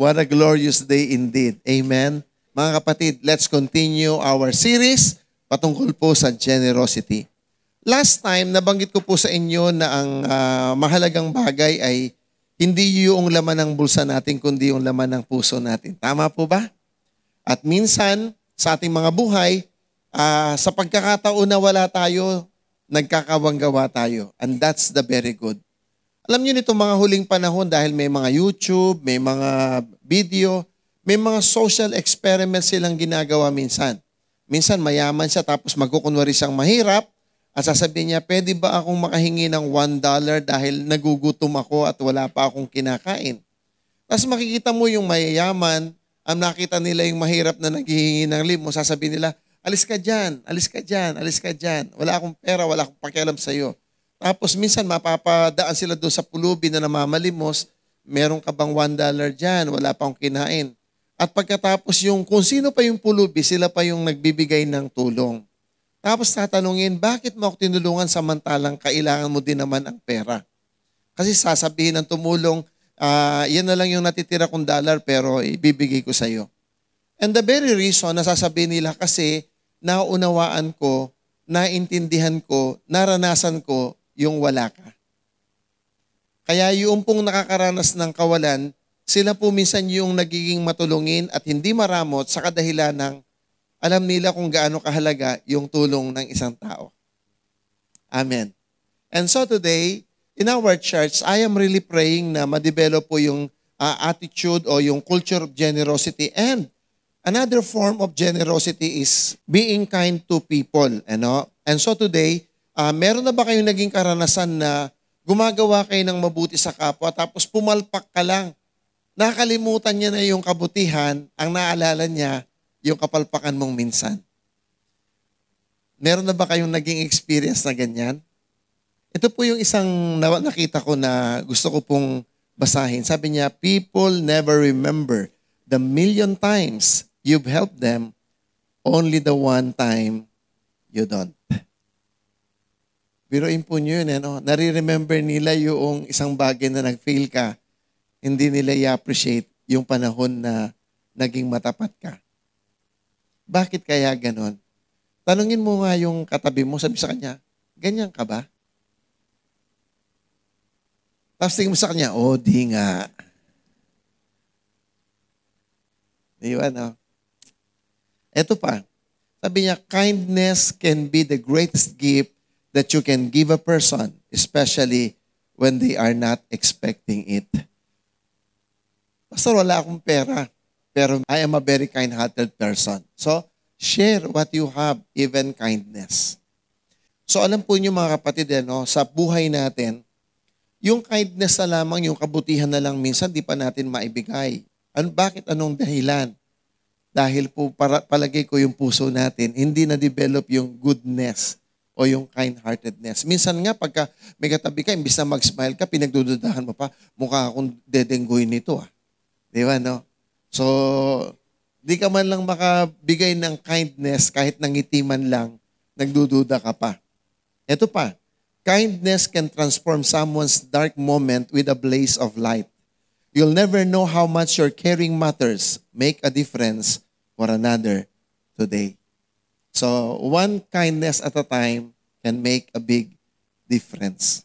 What a glorious day indeed. Amen. Mga kapatid, let's continue our series patungkol po sa generosity. Last time, nabanggit ko po sa inyo na ang uh, mahalagang bagay ay hindi yung laman ng bulsa natin, kundi yung laman ng puso natin. Tama po ba? At minsan, sa ating mga buhay, uh, sa pagkakataon na wala tayo, nagkakawanggawa tayo. And that's the very good. Alam niyo nitong mga huling panahon dahil may mga YouTube, may mga video, may mga social experiments silang ginagawa minsan. Minsan mayaman siya tapos magkukunwari siyang mahirap at sasabihin niya, pwede ba akong makahingi ng $1 dahil nagugutom ako at wala pa akong kinakain? Tapos makikita mo yung mayayaman, ang nakita nila yung mahirap na naghihingi ng limo, sasabihin nila, alis ka dyan, alis ka dyan, alis ka dyan, wala akong pera, wala akong pakialam sa'yo. Tapos minsan mapapadaan sila doon sa pulubi na namamalimos, meron ka bang one dollar dyan, wala pa akong kinain. At pagkatapos yung kung sino pa yung pulubi, sila pa yung nagbibigay ng tulong. Tapos tatanungin, bakit mo ako tinulungan samantalang kailangan mo din naman ang pera? Kasi sasabihin ng tumulong, uh, yan na lang yung natitira kong dollar pero ibibigay ko sa iyo. And the very reason na sasabihin nila kasi naunawaan ko, naintindihan ko, naranasan ko yung wala ka. Kaya yung pong nakakaranas ng kawalan, sila po minsan yung nagiging matulungin at hindi maramot sa kadahilan ng alam nila kung gaano kahalaga yung tulong ng isang tao. Amen. And so today, in our church, I am really praying na ma-develop po yung uh, attitude o yung culture of generosity and another form of generosity is being kind to people, ano? And so today, Uh, meron na ba kayong naging karanasan na gumagawa kayo ng mabuti sa kapwa tapos pumalpak ka lang? Nakalimutan niya na yung kabutihan, ang naalala niya, yung kapalpakan mong minsan. Meron na ba kayong naging experience na ganyan? Ito po yung isang nakita ko na gusto ko pong basahin. Sabi niya, people never remember the million times you've helped them, only the one time you don't. Biruin po nyo yun, ano? Nare-remember nila yung isang bagay na nag-fail ka. Hindi nila i-appreciate yung panahon na naging matapat ka. Bakit kaya ganon? Tanungin mo nga yung katabi mo, sabi sa kanya, ganyan ka ba? Tapos tingin mo sa kanya, oh, di nga. Di ba, no? Ito pa. Sabi niya, kindness can be the greatest gift that you can give a person, especially when they are not expecting it. Pastor, wala akong pera, pero I am a very kind-hearted person. So, share what you have, even kindness. So, alam po niyo mga kapatid, ano, sa buhay natin, yung kindness na lamang, yung kabutihan na lang, minsan di pa natin maibigay. Ano, bakit? Anong dahilan? Dahil po para, palagay ko yung puso natin, hindi na-develop yung goodness o yung kind-heartedness. Minsan nga, pagka may katabi ka, imbis na mag-smile ka, pinagdududahan mo pa, mukha akong dedengguin nito ah. Di ba, no? So, di ka man lang makabigay ng kindness kahit nangiti man lang, nagdududa ka pa. Ito pa, kindness can transform someone's dark moment with a blaze of light. You'll never know how much your caring matters make a difference for another today. So, one kindness at a time can make a big difference.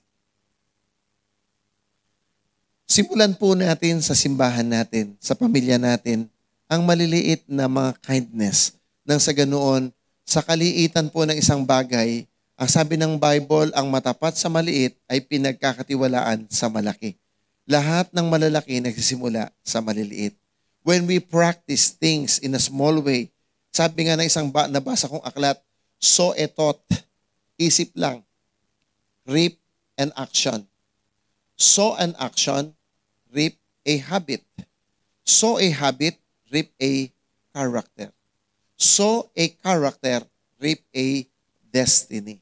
Simulan po natin sa simbahan natin, sa pamilya natin, ang maliliit na mga kindness. Nang sa ganoon, sa kaliitan po ng isang bagay, ang sabi ng Bible, ang matapat sa maliit ay pinagkakatiwalaan sa malaki. Lahat ng malalaki nagsisimula sa maliliit. When we practice things in a small way, sabi nga na isang ba, nabasa kong aklat, so etot, isip lang, reap an action. So an action, reap a habit. So a habit, reap a character. So a character, reap a destiny.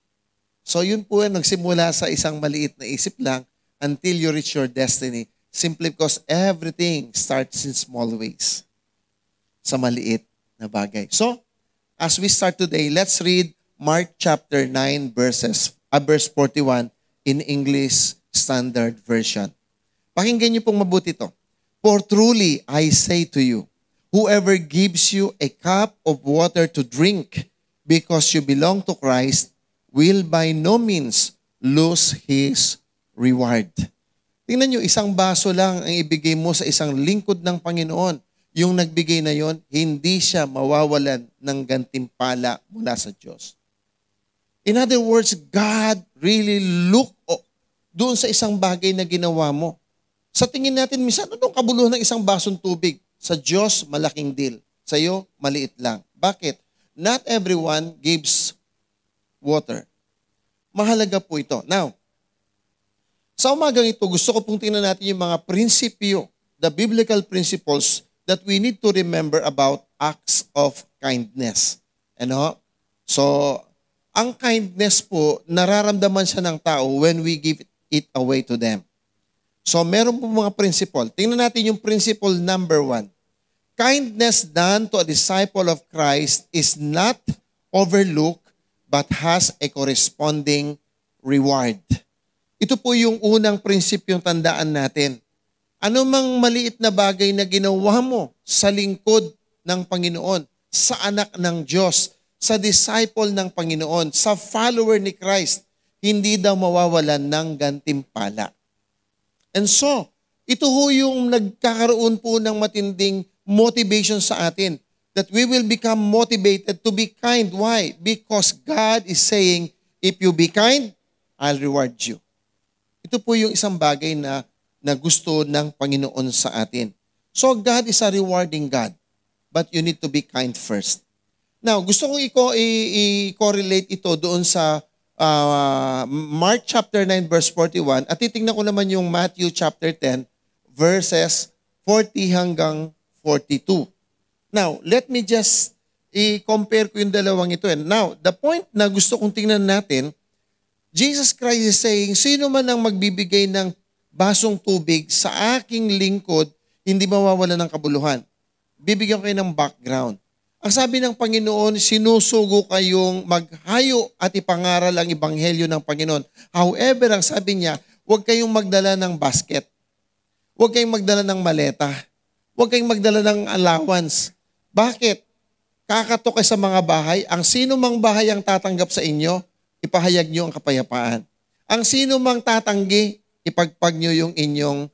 So yun po yung nagsimula sa isang maliit na isip lang until you reach your destiny. Simply because everything starts in small ways. Sa maliit na bagay. So, as we start today, let's read Mark chapter 9 verses, uh, verse 41 in English Standard Version. Pakinggan niyo pong mabuti to. For truly I say to you, whoever gives you a cup of water to drink because you belong to Christ will by no means lose his reward. Tingnan niyo, isang baso lang ang ibigay mo sa isang lingkod ng Panginoon yung nagbigay na yon, hindi siya mawawalan ng gantimpala mula sa Diyos. In other words, God really look doon sa isang bagay na ginawa mo. Sa tingin natin, minsan ano kabuluhan ng isang basong tubig? Sa Diyos, malaking deal. Sa iyo, maliit lang. Bakit? Not everyone gives water. Mahalaga po ito. Now, sa umagang ito, gusto ko pong tingnan natin yung mga prinsipyo, the biblical principles that we need to remember about acts of kindness. Ano? So, ang kindness po, nararamdaman siya ng tao when we give it away to them. So, meron po mga principle. Tingnan natin yung principle number one. Kindness done to a disciple of Christ is not overlooked but has a corresponding reward. Ito po yung unang prinsipyong tandaan natin. Anumang maliit na bagay na ginawa mo sa lingkod ng Panginoon, sa anak ng Diyos, sa disciple ng Panginoon, sa follower ni Christ, hindi daw mawawalan ng gantimpala. And so, ito ho yung nagkakaroon po ng matinding motivation sa atin that we will become motivated to be kind. Why? Because God is saying, if you be kind, I'll reward you. Ito po yung isang bagay na na gusto ng Panginoon sa atin. So God is a rewarding God, but you need to be kind first. Now, gusto kong i-correlate ito doon sa uh, Mark chapter 9 verse 41 at titingnan ko naman yung Matthew chapter 10 verses 40 hanggang 42. Now, let me just i-compare ko yung dalawang ito. And now, the point na gusto kong tingnan natin, Jesus Christ is saying, sino man ang magbibigay ng basong tubig sa aking lingkod, hindi mawawala ng kabuluhan. Bibigyan ko kayo ng background. Ang sabi ng Panginoon, sinusugo kayong maghayo at ipangaral ang ibanghelyo ng Panginoon. However, ang sabi niya, huwag kayong magdala ng basket. Huwag kayong magdala ng maleta. Huwag kayong magdala ng allowance. Bakit? Kakatok sa mga bahay. Ang sino mang bahay ang tatanggap sa inyo, ipahayag niyo ang kapayapaan. Ang sino mang tatanggi, ipagpag nyo yung inyong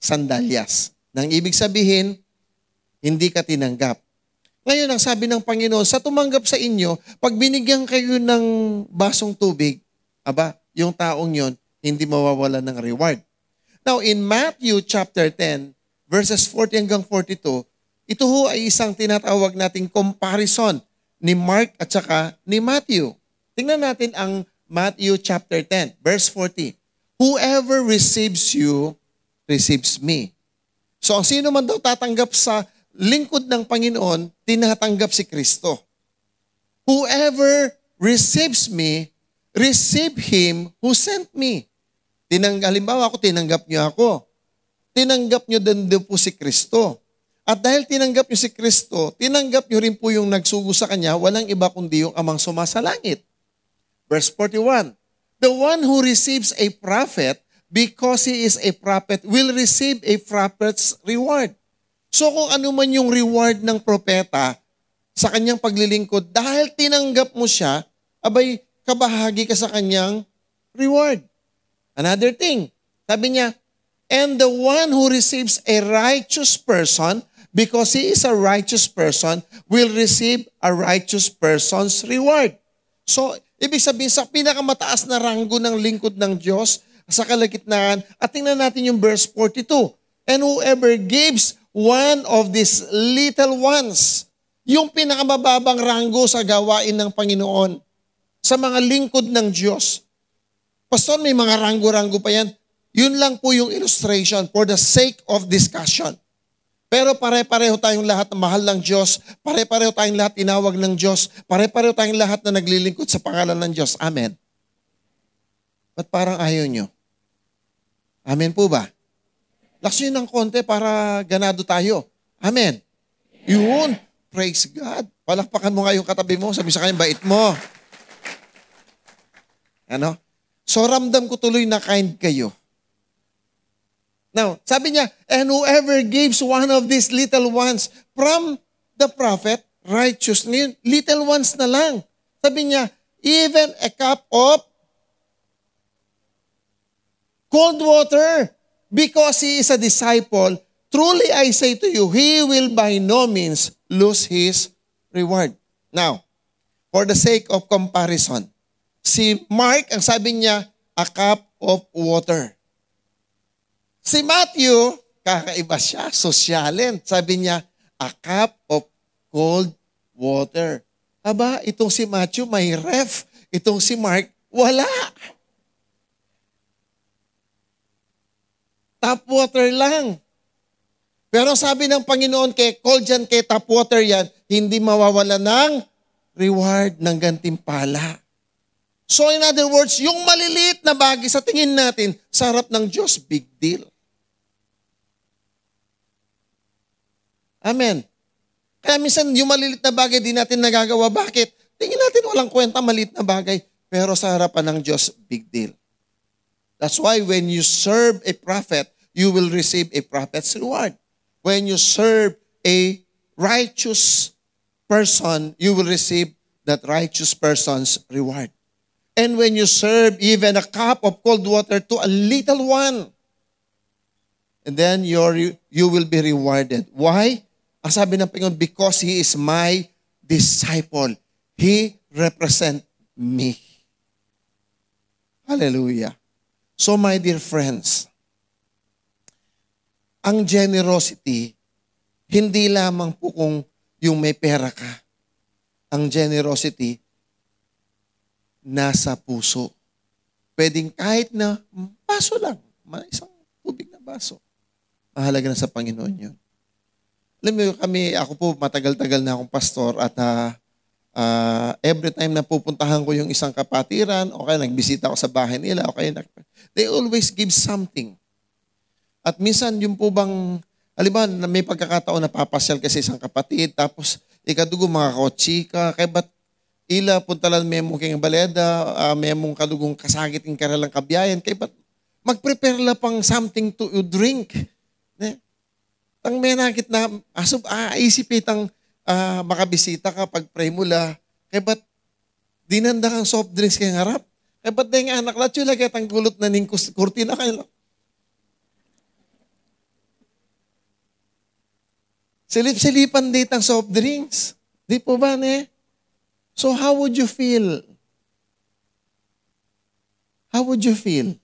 sandalyas. Nang ibig sabihin, hindi ka tinanggap. Ngayon, ang sabi ng Panginoon, sa tumanggap sa inyo, pag binigyan kayo ng basong tubig, aba, yung taong yon hindi mawawala ng reward. Now, in Matthew chapter 10, verses 40 hanggang 42, ito ho ay isang tinatawag nating comparison ni Mark at saka ni Matthew. Tingnan natin ang Matthew chapter 10, verse 40 whoever receives you, receives me. So ang sino man daw tatanggap sa lingkod ng Panginoon, tinatanggap si Kristo. Whoever receives me, receive him who sent me. Tinang, halimbawa ako, tinanggap niyo ako. Tinanggap niyo din din po si Kristo. At dahil tinanggap niyo si Kristo, tinanggap niyo rin po yung nagsugo sa Kanya, walang iba kundi yung amang sumasalangit. Verse 41, The one who receives a prophet because he is a prophet will receive a prophet's reward. So kung ano man yung reward ng propeta sa kanyang paglilingkod, dahil tinanggap mo siya, abay, kabahagi ka sa kanyang reward. Another thing, sabi niya, and the one who receives a righteous person because he is a righteous person will receive a righteous person's reward. So, Ibig sabihin, sa pinakamataas na ranggo ng lingkod ng Diyos, sa kalagitnaan, at tingnan natin yung verse 42. And whoever gives one of these little ones, yung pinakamababang ranggo sa gawain ng Panginoon, sa mga lingkod ng Diyos. Pastor, may mga ranggo-ranggo pa yan. Yun lang po yung illustration for the sake of discussion. Pero pare-pareho tayong lahat na mahal ng Diyos. Pare-pareho tayong lahat inawag ng Diyos. Pare-pareho tayong lahat na naglilingkod sa pangalan ng Diyos. Amen. Ba't parang ayaw nyo? Amen po ba? Laksin ng konti para ganado tayo. Amen. Yun. Praise God. Palakpakan mo nga yung katabi mo. Sabi sa kanya, bait mo. Ano? So ramdam ko tuloy na kind kayo. Now, sabi niya, and whoever gives one of these little ones from the prophet, righteous, little ones na lang. Sabi niya, even a cup of cold water, because he is a disciple, truly I say to you, he will by no means lose his reward. Now, for the sake of comparison, si Mark, ang sabi niya, a cup of water. Si Matthew, kakaiba siya, sosyalin. Sabi niya, a cup of cold water. Aba, itong si Matthew may ref. Itong si Mark, wala. Tap water lang. Pero sabi ng Panginoon, kay cold yan, kay tap water yan, hindi mawawala ng reward ng gantimpala. So in other words, yung maliliit na bagay sa tingin natin, sa harap ng Diyos, big deal. Amen. Kaya minsan yung maliliit na bagay din natin nagagawa. Bakit? Tingin natin walang kwenta, maliit na bagay. Pero sa harapan ng Diyos, big deal. That's why when you serve a prophet, you will receive a prophet's reward. When you serve a righteous person, you will receive that righteous person's reward. And when you serve even a cup of cold water to a little one, and then you're, you will be rewarded. Why? Ang sabi ng Panginoon, because He is my disciple. He represent me. Hallelujah. So my dear friends, ang generosity, hindi lamang po kung yung may pera ka. Ang generosity, nasa puso. Pwedeng kahit na baso lang, isang tubig na baso. Mahalaga na sa Panginoon yun. Alam mo kami, ako po matagal-tagal na akong pastor at uh, uh, every time na pupuntahan ko yung isang kapatiran o kaya nagbisita ako sa bahay nila o kaya they always give something. At minsan yung po bang, halimbawa may pagkakataon na papasyal kasi isang kapatid tapos ikadugo mga kotsika, kaya ba't ila puntalan memo kay baleda, uh, memong kadugong kasagit ng karalang kabiyayan, kay ba't magprepare la pang something to you drink. Ne? Tang nakit na, asub, ah, isipit ang uh, makabisita ka pag pray mula, la, kay ba't dinanda kang soft drinks kay harap? Kay ba't dahing anak la, chula kaya tang gulot na ning kurtina kayo Silip-silipan ditang soft drinks. Di po ba, ne? So how would you feel? How would you feel?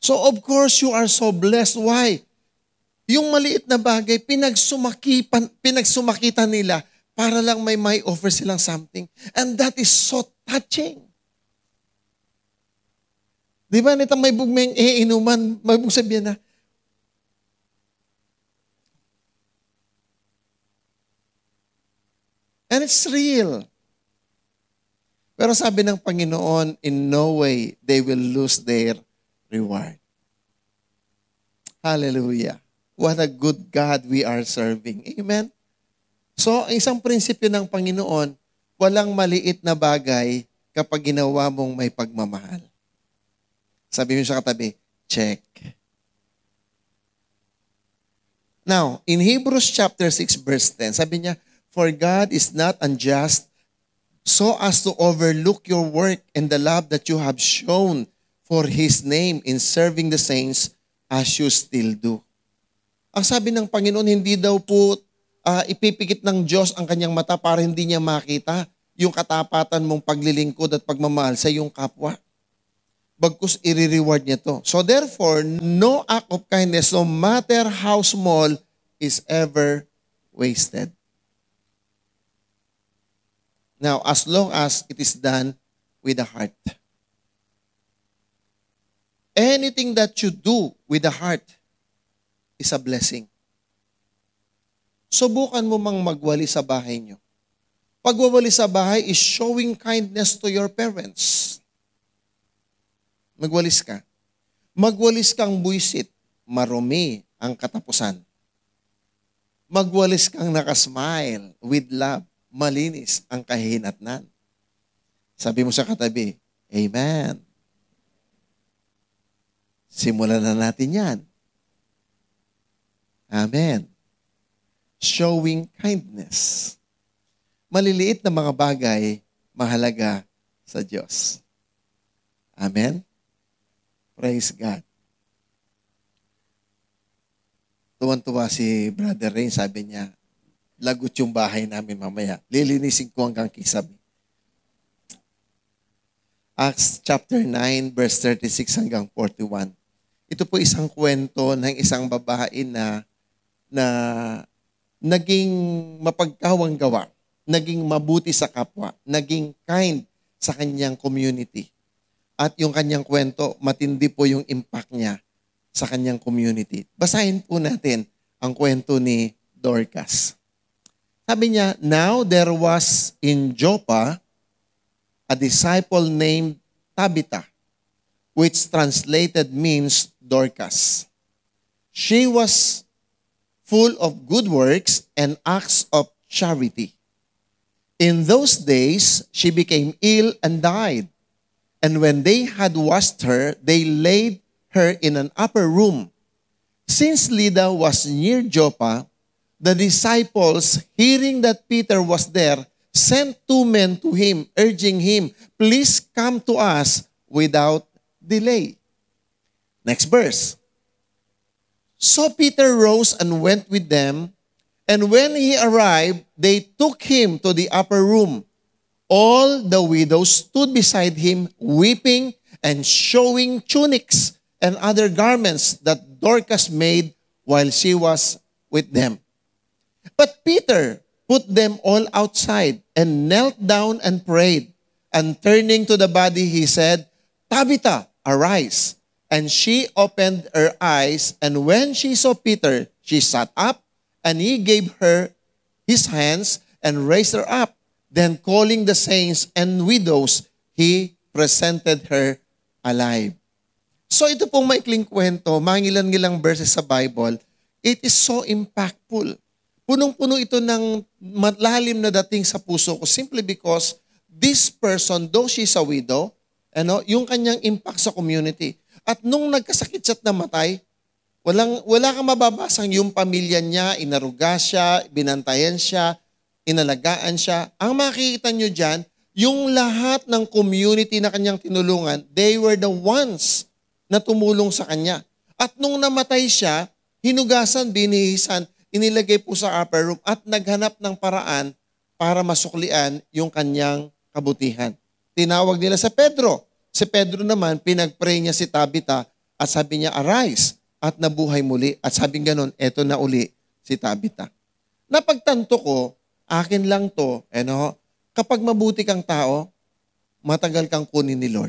So of course you are so blessed. Why? Yung maliit na bagay, pinagsumaki, pinagsumakitan nila para lang may may offer silang something. And that is so touching. Di ba, nitang may bugmeng iinuman, may bug na, And it's real. Pero sabi ng Panginoon, in no way they will lose their reward. Hallelujah. What a good God we are serving. Amen? So, isang prinsipyo ng Panginoon, walang maliit na bagay kapag ginawa mong may pagmamahal. Sabi mo sa katabi, check. Now, in Hebrews chapter 6 verse 10, sabi niya, For God is not unjust so as to overlook your work and the love that you have shown for His name in serving the saints as you still do. Ang sabi ng Panginoon, hindi daw po uh, ipipikit ng Diyos ang kanyang mata para hindi niya makita yung katapatan mong paglilingkod at pagmamahal sa iyong kapwa. Bagkus, i niya to. So therefore, no act of kindness, no matter how small, is ever wasted. Now, as long as it is done with the heart. Anything that you do with the heart is a blessing. Subukan mo mang magwali sa bahay nyo. Pagwawali sa bahay is showing kindness to your parents. Magwalis ka. Magwalis kang buisit, marumi ang katapusan. Magwalis kang nakasmile with love malinis ang kahihinatnan. Sabi mo sa katabi, Amen. Simulan na natin yan. Amen. Showing kindness. Maliliit na mga bagay, mahalaga sa Diyos. Amen? Praise God. Tuwan-tuwa si Brother Rain, sabi niya, lagot yung bahay namin mamaya. Lilinisin ko hanggang kisabi. Acts chapter 9 verse 36 hanggang 41. Ito po isang kwento ng isang babae na na naging mapagkawang gawa, naging mabuti sa kapwa, naging kind sa kanyang community. At yung kanyang kwento, matindi po yung impact niya sa kanyang community. Basahin po natin ang kwento ni Dorcas. Sabi niya, Now there was in Joppa a disciple named Tabitha, which translated means Dorcas. She was full of good works and acts of charity. In those days, she became ill and died. And when they had washed her, they laid her in an upper room. Since Lida was near Joppa, the disciples, hearing that Peter was there, sent two men to him, urging him, Please come to us without delay. Next verse. So Peter rose and went with them, and when he arrived, they took him to the upper room. All the widows stood beside him, weeping and showing tunics and other garments that Dorcas made while she was with them. But Peter put them all outside and knelt down and prayed. And turning to the body, he said, Tabitha, arise. And she opened her eyes, and when she saw Peter, she sat up, and he gave her his hands and raised her up. Then calling the saints and widows, he presented her alive. So ito pong maikling kwento, mangilan-ngilang verses sa Bible, it is so impactful punong-puno ito ng malalim na dating sa puso ko simply because this person, though she's a widow, ano, yung kanyang impact sa community. At nung nagkasakit siya't namatay, walang, wala kang mababasang yung pamilya niya, inaruga siya, binantayan siya, inalagaan siya. Ang makikita nyo dyan, yung lahat ng community na kanyang tinulungan, they were the ones na tumulong sa kanya. At nung namatay siya, hinugasan, binihisan, inilagay po sa upper room at naghanap ng paraan para masuklian yung kanyang kabutihan. Tinawag nila sa Pedro. Si Pedro naman, pinagpray niya si Tabita at sabi niya, arise at nabuhay muli. At sabi ganon, eto na uli si Tabita. Napagtanto ko, akin lang to, ano, you kapag mabuti kang tao, matagal kang kunin ni Lord.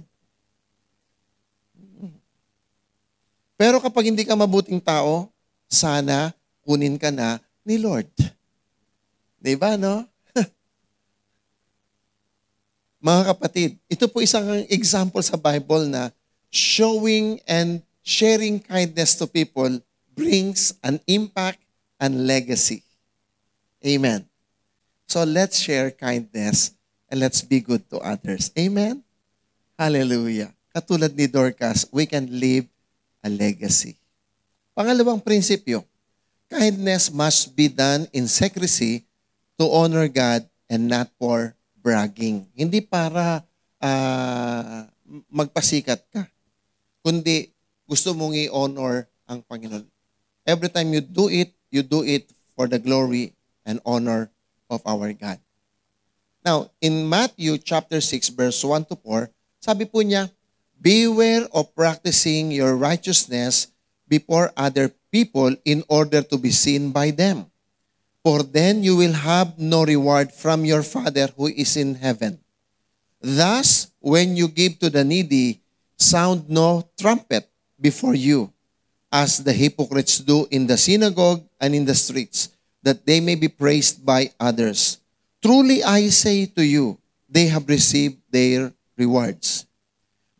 Pero kapag hindi ka mabuting tao, sana kunin ka na ni Lord. Di ba, no? Mga kapatid, ito po isang example sa Bible na showing and sharing kindness to people brings an impact and legacy. Amen. So let's share kindness and let's be good to others. Amen? Hallelujah. Katulad ni Dorcas, we can leave a legacy. Pangalawang prinsipyo, Kindness must be done in secrecy to honor God and not for bragging. Hindi para uh, magpasikat ka, kundi gusto mong i-honor ang Panginoon. Every time you do it, you do it for the glory and honor of our God. Now, in Matthew chapter 6 verse 1 to 4, sabi po niya, Beware of practicing your righteousness before other people in order to be seen by them. For then you will have no reward from your Father who is in heaven. Thus, when you give to the needy, sound no trumpet before you, as the hypocrites do in the synagogue and in the streets, that they may be praised by others. Truly I say to you, they have received their rewards.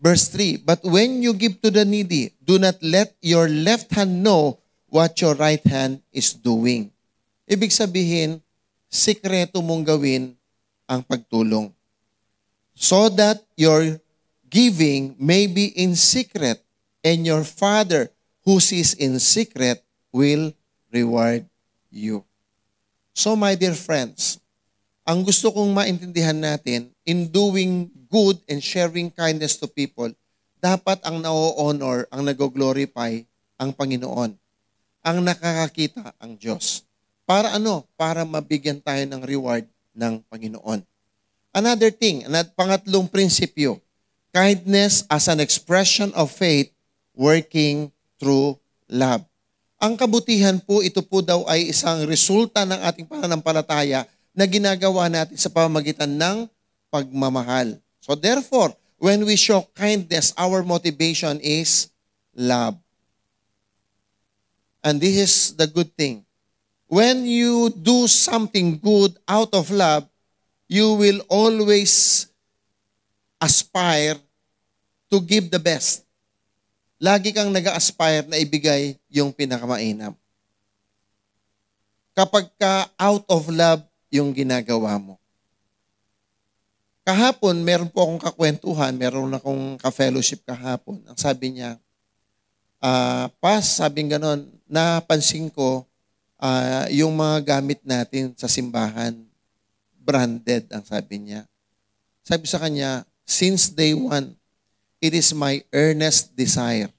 Verse 3 But when you give to the needy, do not let your left hand know what your right hand is doing. Ibig sabihin, sikreto mong gawin ang pagtulong. So that your giving may be in secret and your Father who sees in secret will reward you. So my dear friends, ang gusto kong maintindihan natin in doing good and sharing kindness to people, dapat ang na-honor, ang nag-glorify ang Panginoon ang nakakakita ang Diyos. Para ano? Para mabigyan tayo ng reward ng Panginoon. Another thing, another, pangatlong prinsipyo, kindness as an expression of faith working through love. Ang kabutihan po, ito po daw ay isang resulta ng ating pananampalataya na ginagawa natin sa pamamagitan ng pagmamahal. So therefore, when we show kindness, our motivation is love. And this is the good thing. When you do something good out of love, you will always aspire to give the best. Lagi kang nag-aspire na ibigay yung pinakamainam. Kapag ka out of love yung ginagawa mo. Kahapon, meron po akong kakwentuhan, meron akong ka-fellowship kahapon. Ang sabi niya, uh, Pas, sabi ganon, napansin ko, uh, yung mga gamit natin sa simbahan, branded ang sabi niya. Sabi sa kanya, since day one, it is my earnest desire.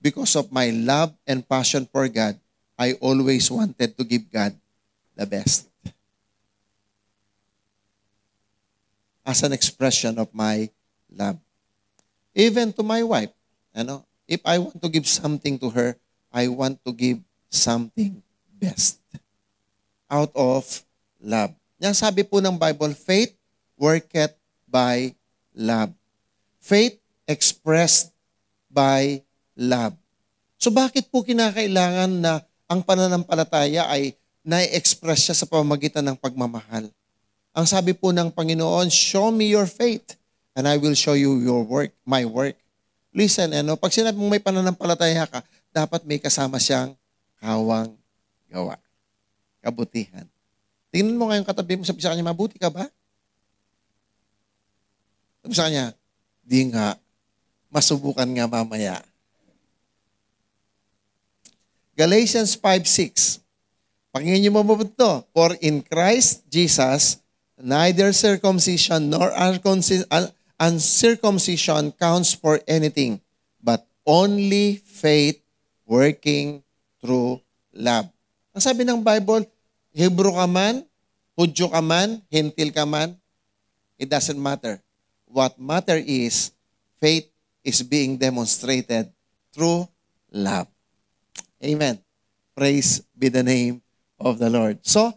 Because of my love and passion for God, I always wanted to give God the best. As an expression of my love. Even to my wife, ano, if I want to give something to her, I want to give something best. Out of love. Yan sabi po ng Bible, faith worketh by love. Faith expressed by love. So bakit po kinakailangan na ang pananampalataya ay na-express siya sa pamamagitan ng pagmamahal? Ang sabi po ng Panginoon, show me your faith and I will show you your work, my work. Listen, ano, pag sinabi mong may pananampalataya ka, dapat may kasama siyang kawang gawa. Kabutihan. Tingnan mo ngayon katabi mo, sabi sa kanya, mabuti ka ba? Sabi sa kanya, di nga, masubukan nga mamaya. Galatians 5.6 Pakinggan niyo mabuti ito. For in Christ Jesus, neither circumcision nor uncircumcision counts for anything, but only faith working through love. Ang sabi ng Bible, Hebrew ka man, Hudyo ka man, Hentil ka man, it doesn't matter. What matter is, faith is being demonstrated through love. Amen. Praise be the name of the Lord. So,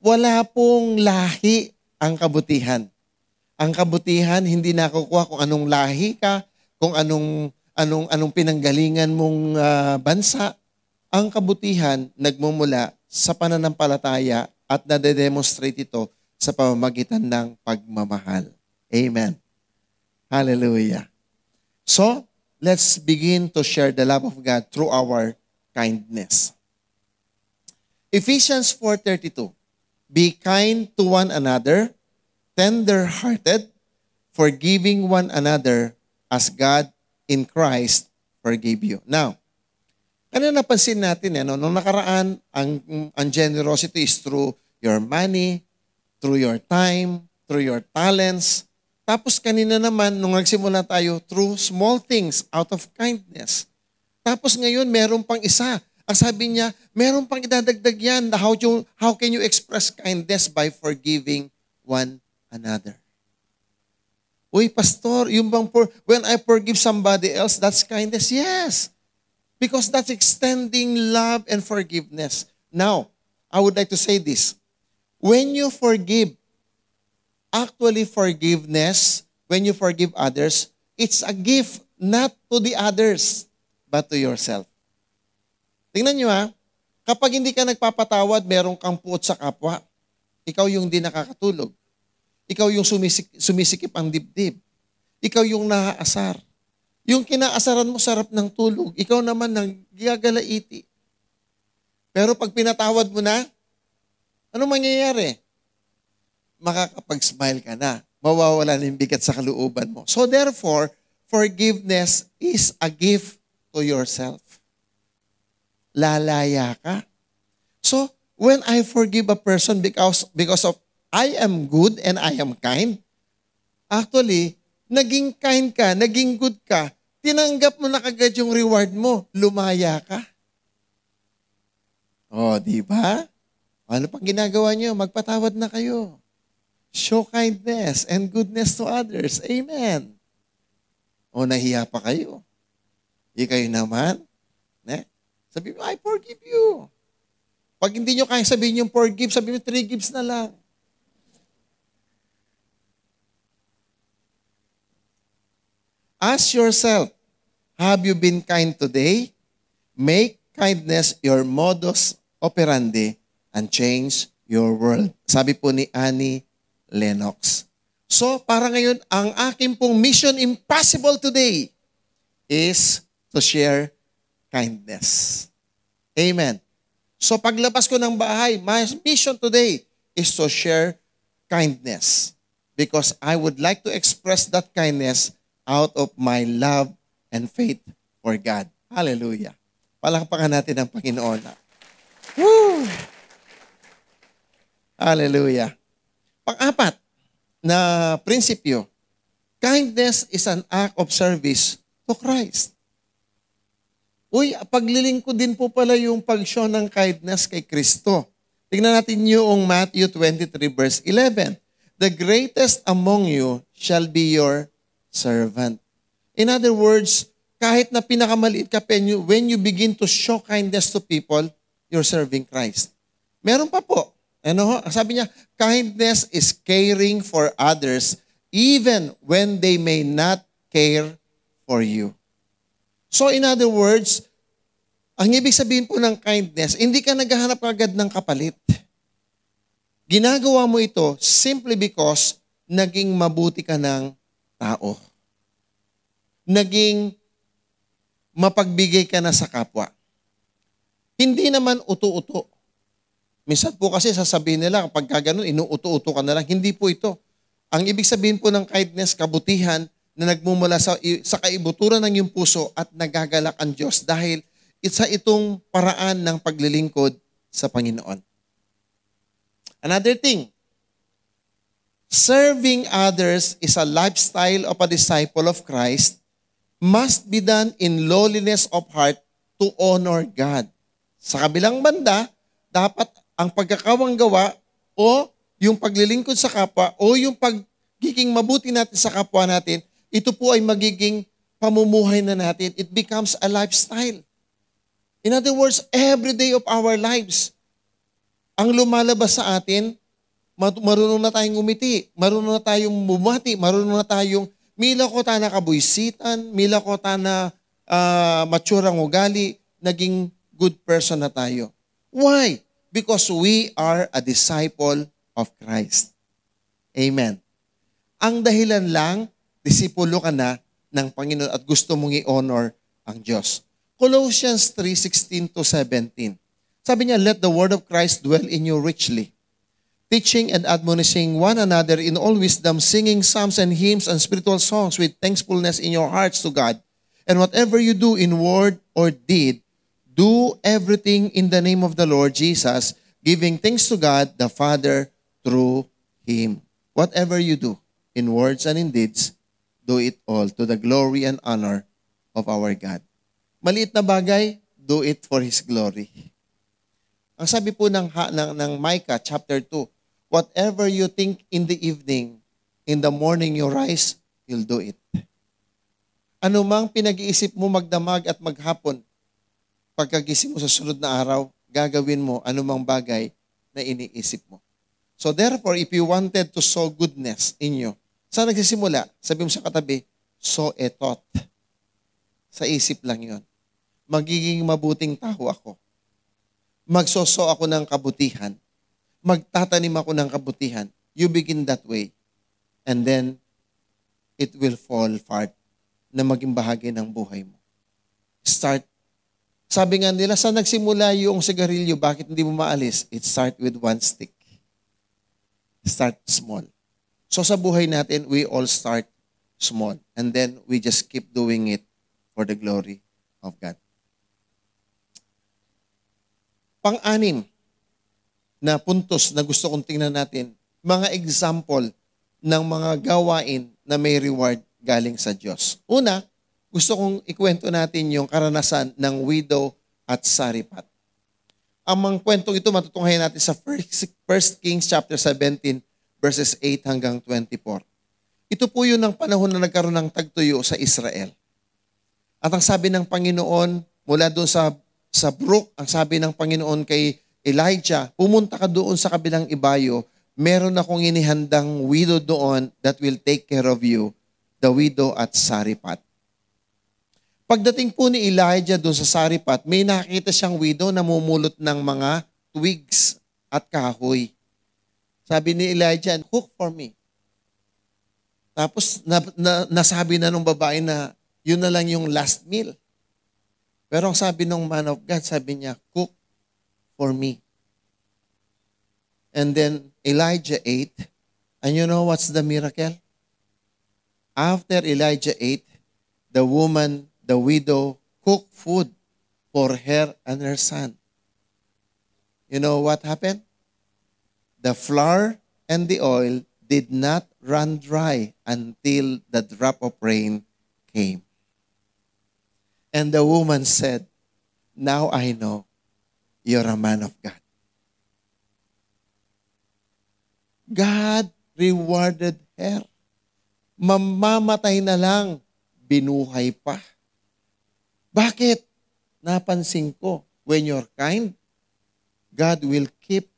wala pong lahi ang kabutihan. Ang kabutihan, hindi nakukuha kung anong lahi ka, kung anong anong, anong pinanggalingan mong uh, bansa. Ang kabutihan nagmumula sa pananampalataya at nade-demonstrate ito sa pamamagitan ng pagmamahal. Amen. Hallelujah. So, let's begin to share the love of God through our kindness. Ephesians 4.32 Be kind to one another, tender-hearted, forgiving one another as God in Christ forgave you. Now, ano napansin natin, ano, nung nakaraan, ang, ang generosity is through your money, through your time, through your talents. Tapos kanina naman, nung nagsimula tayo, through small things, out of kindness. Tapos ngayon, meron pang isa. Ang sabi niya, meron pang idadagdag yan. How, you, how can you express kindness by forgiving one another? Uy, pastor, yung bang for, when I forgive somebody else, that's kindness? Yes. Because that's extending love and forgiveness. Now, I would like to say this. When you forgive, actually forgiveness, when you forgive others, it's a gift not to the others, but to yourself. Tingnan nyo ha, kapag hindi ka nagpapatawad, meron kang puot sa kapwa. Ikaw yung di nakakatulog. Ikaw yung sumisik, sumisikip ang dibdib. Ikaw yung nahaasar. Yung kinaasaran mo sarap ng tulog, ikaw naman nang giyagalaiti. Pero pag pinatawad mo na, ano mangyayari? Makakapag-smile ka na. Mawawala na yung bigat sa kalooban mo. So therefore, forgiveness is a gift to yourself. Lalaya ka. So, when I forgive a person because, because of I am good and I am kind? Actually, naging kind ka, naging good ka, tinanggap mo na kagad yung reward mo, lumaya ka. oh, di ba? Ano pang ginagawa niyo? Magpatawad na kayo. Show kindness and goodness to others. Amen. O, oh, nahiya pa kayo. Ikayo naman. Ne? Sabi mo, I forgive you. Pag hindi nyo kaya sabihin yung forgive, sabi mo, three gives na lang. Ask yourself, have you been kind today? Make kindness your modus operandi and change your world. Sabi po ni Annie Lennox. So, para ngayon, ang akin pong mission impossible today is to share kindness. Amen. So, paglabas ko ng bahay, my mission today is to share kindness because I would like to express that kindness out of my love and faith for God. Hallelujah. Palakpakan natin ang Panginoon. Woo! Hallelujah. Pang-apat na prinsipyo, kindness is an act of service to Christ. Uy, paglilingkod din po pala yung pagsyon ng kindness kay Kristo. Tingnan natin yung Matthew 23 verse 11. The greatest among you shall be your servant. In other words, kahit na pinakamaliit ka, when you, begin to show kindness to people, you're serving Christ. Meron pa po. Ano? ho? Sabi niya, kindness is caring for others even when they may not care for you. So in other words, ang ibig sabihin po ng kindness, hindi ka naghahanap agad ng kapalit. Ginagawa mo ito simply because naging mabuti ka ng tao. Naging mapagbigay ka na sa kapwa. Hindi naman uto-uto. Minsan po kasi sasabihin nila kapag ganun, inuuto-uto ka na lang. Hindi po ito. Ang ibig sabihin po ng kindness, kabutihan, na nagmumula sa, sa kaibuturan ng iyong puso at nagagalak ang Diyos dahil isa itong paraan ng paglilingkod sa Panginoon. Another thing, Serving others is a lifestyle of a disciple of Christ must be done in lowliness of heart to honor God. Sa kabilang banda, dapat ang pagkakawanggawa o yung paglilingkod sa kapwa o yung pagiging mabuti natin sa kapwa natin, ito po ay magiging pamumuhay na natin. It becomes a lifestyle. In other words, every day of our lives, ang lumalabas sa atin marunong na tayong umiti, marunong na tayong bumati, marunong na tayong mila ko ta nakabuisitan, mila ko ta na uh, ah, matsurang ugali, naging good person na tayo. Why? Because we are a disciple of Christ. Amen. Ang dahilan lang, disipulo ka na ng Panginoon at gusto mong i-honor ang Diyos. Colossians 3:16 to 17. Sabi niya, let the word of Christ dwell in you richly teaching and admonishing one another in all wisdom, singing psalms and hymns and spiritual songs with thankfulness in your hearts to God. And whatever you do in word or deed, do everything in the name of the Lord Jesus, giving thanks to God the Father through Him. Whatever you do, in words and in deeds, do it all to the glory and honor of our God. Maliit na bagay, do it for His glory. Ang sabi po ng, ng, ng Micah chapter 2, Whatever you think in the evening, in the morning you rise, you'll do it. Ano mang pinag-iisip mo magdamag at maghapon, pagkagising mo sa sunod na araw, gagawin mo anumang bagay na iniisip mo. So therefore, if you wanted to sow goodness in you, saan nagsisimula? Sabi mo sa katabi, sow a thought. Sa isip lang yon. Magiging mabuting tao ako. Magsoso ako ng kabutihan magtatanim ako ng kabutihan. You begin that way. And then, it will fall apart na maging bahagi ng buhay mo. Start. Sabi nga nila, sa nagsimula yung sigarilyo, bakit hindi mo maalis? It start with one stick. Start small. So sa buhay natin, we all start small. And then we just keep doing it for the glory of God. Pang-anim, na puntos na gusto kong tingnan natin, mga example ng mga gawain na may reward galing sa Diyos. Una, gusto kong ikwento natin yung karanasan ng widow at saripat. Ang mga kwentong ito matutunghayan natin sa 1 Kings chapter 17 verses 8 hanggang 24. Ito po yun ang panahon na nagkaroon ng tagtuyo sa Israel. At ang sabi ng Panginoon mula doon sa sa brook, ang sabi ng Panginoon kay Elijah, pumunta ka doon sa kabilang ibayo, meron akong inihandang widow doon that will take care of you, the widow at Saripat. Pagdating po ni Elijah doon sa Saripat, may nakita siyang widow na mumulot ng mga twigs at kahoy. Sabi ni Elijah, cook for me. Tapos na, na, nasabi na nung babae na yun na lang yung last meal. Pero ang sabi ng man of God, sabi niya, cook for me. And then Elijah ate. And you know what's the miracle? After Elijah ate, the woman, the widow, cooked food for her and her son. You know what happened? The flour and the oil did not run dry until the drop of rain came. And the woman said, Now I know you're a man of God. God rewarded her. Mamamatay na lang, binuhay pa. Bakit? Napansin ko, when you're kind, God will keep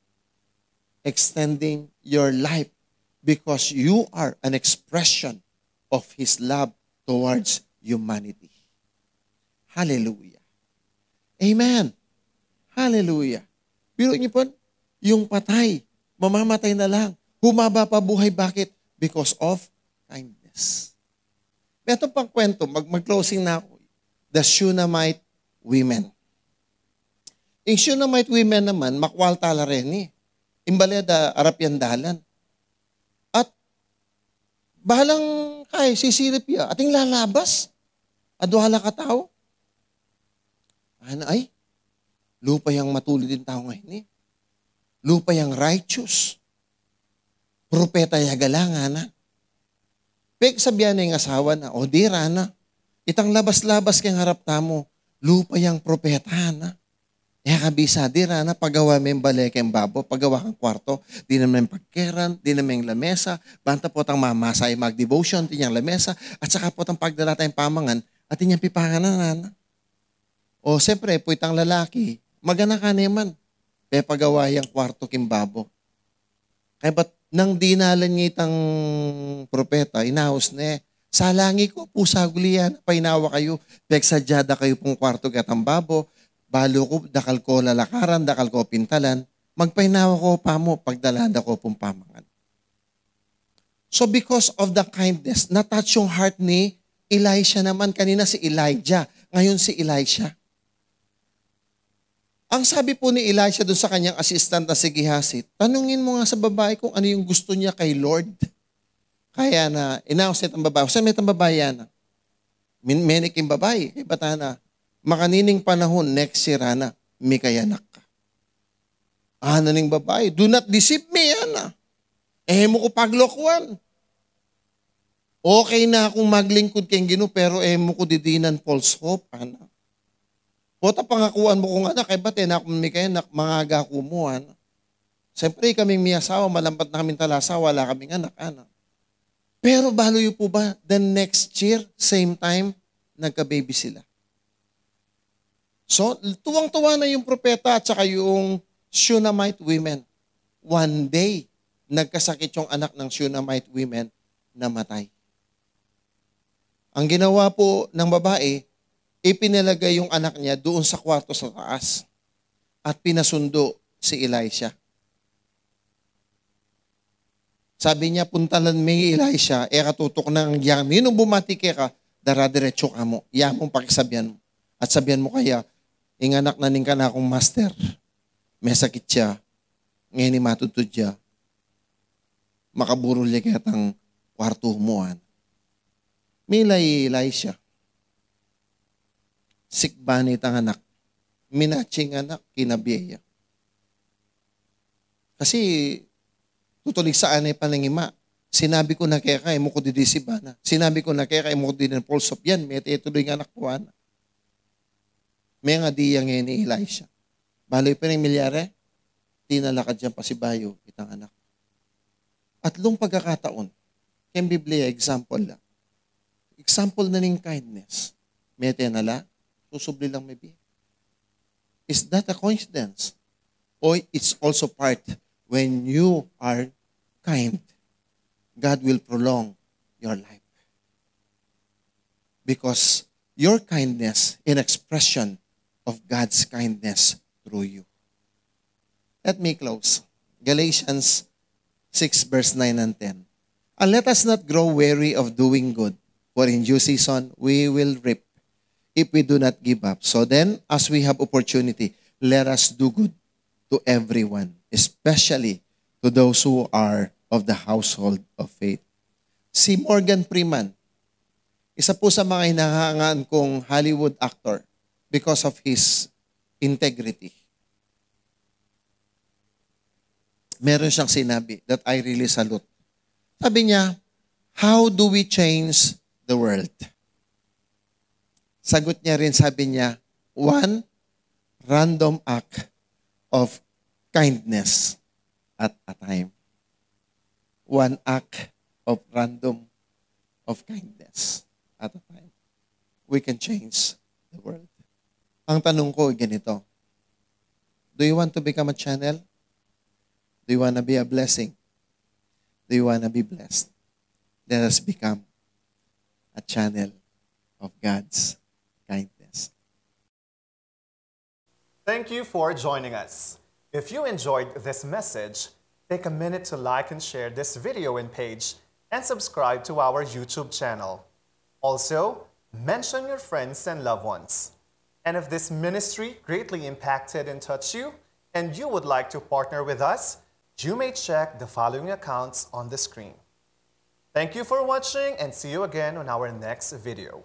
extending your life because you are an expression of His love towards humanity. Hallelujah. Amen. Hallelujah. Pero niyo po, yung patay, mamamatay na lang. Humaba pa buhay. Bakit? Because of kindness. Meron pang kwento, mag- mag-closing na ako. The Shunammite women. Yung Shunammite women naman, makwal tala rin eh. Imbaleda, Arapian dalan. At bahalang kay, sisilip ya. Ating lalabas. Aduhala ka tao. Ano ay? Lupa yung matulid din tao ngayon eh. Lupa yung righteous. Propeta yung na. Pek sabihan na yung asawa na, o di rana, itang labas-labas kang harap tamo, lupa yung propeta na. Kaya kabisa, di rana, pagawa mo yung balek yung babo, pagawa kang kwarto, di naman pagkeran, di naman lamesa, banta po tang mamasa ay mag-devotion, di niyang lamesa, at saka po tang pagdala tayong pamangan, at inyang pipangan na O siyempre, po itang lalaki, magana ka naman. Pepagawa yung kwarto kimbabo. Kaya ba't nang dinalan ng itang propeta, inaos na eh. Salangi ko, pusaguli yan, painawa kayo, peksadyada kayo pong kwarto gatambabo, balo ko, dakal ko lalakaran, dakal ko pintalan, magpainawa ko pa mo, pagdalada ko pong pamangan. So because of the kindness, natouch yung heart ni Elisha naman. Kanina si Elijah, ngayon si Elisha. Ang sabi po ni Elisha doon sa kanyang assistant na si Gehazi, tanungin mo nga sa babae kung ano yung gusto niya kay Lord. Kaya na, inausnet ang babae. Saan may itang babae yan? Menik yung babae. bata na. makanining panahon, next si Rana, may kayanak ka. Ah, ano ning babae? Do not deceive me, Ana. Eh mo ko paglokwan. Okay na akong maglingkod kay Gino, pero eh mo ko didinan false hope, Ana. O tapangakuan mo kong anak, eh ba't enak eh, mi kayo, nak, mangaga ko mo, anak. Siyempre, kaming miyasawa, malampat na kaming talasa, wala kaming anak, ano? Pero baloy po ba, the next year, same time, nagka-baby sila. So, tuwang-tuwa na yung propeta at saka yung Shunammite women. One day, nagkasakit yung anak ng Shunammite women, namatay. Ang ginawa po ng babae, ipinalagay yung anak niya doon sa kwarto sa taas at pinasundo si Elisha. Sabi niya, puntalan may Elisha, e katutok ng yami. Nung bumati ka, daradiretso ka mo. Yamong pakisabihan mo. At sabihan mo kaya, inganak na ning ka na akong master. May sakit siya. Ngayon ni matutod siya. Makaburol niya kaya tang kwarto humuan. Milay Elisha sikbanit ang anak. Minatching anak, kinabiya. Kasi, tutulig sa anay panangima. Sinabi ko na kaya kaya eh, mo ko didisibana. Sinabi ko na kaya kaya eh, mo ko didinapulsop yan. May ituloy nga anak ko ana. May nga di yang ni Elisha. Baloy pa ng milyare, tinalakad yan pa si Bayo, itang anak. At long pagkakataon, kaya Biblia, example lang. Example na ning kindness. May tinala, susubli lang maybe. Is that a coincidence? Or it's also part when you are kind, God will prolong your life. Because your kindness in expression of God's kindness through you. Let me close. Galatians 6 verse 9 and 10. And let us not grow weary of doing good, for in due season we will reap if we do not give up. So then, as we have opportunity, let us do good to everyone, especially to those who are of the household of faith. Si Morgan Freeman, isa po sa mga hinahangaan kong Hollywood actor because of his integrity. Meron siyang sinabi that I really salute. Sabi niya, how do we change the world? Sagot niya rin, sabi niya, one random act of kindness at a time. One act of random of kindness at a time. We can change the world. Ang tanong ko ay ganito. Do you want to become a channel? Do you want to be a blessing? Do you want to be blessed? Let us become a channel of God's Thank you for joining us. If you enjoyed this message, take a minute to like and share this video and page and subscribe to our YouTube channel. Also, mention your friends and loved ones. And if this ministry greatly impacted and touched you, and you would like to partner with us, you may check the following accounts on the screen. Thank you for watching and see you again on our next video.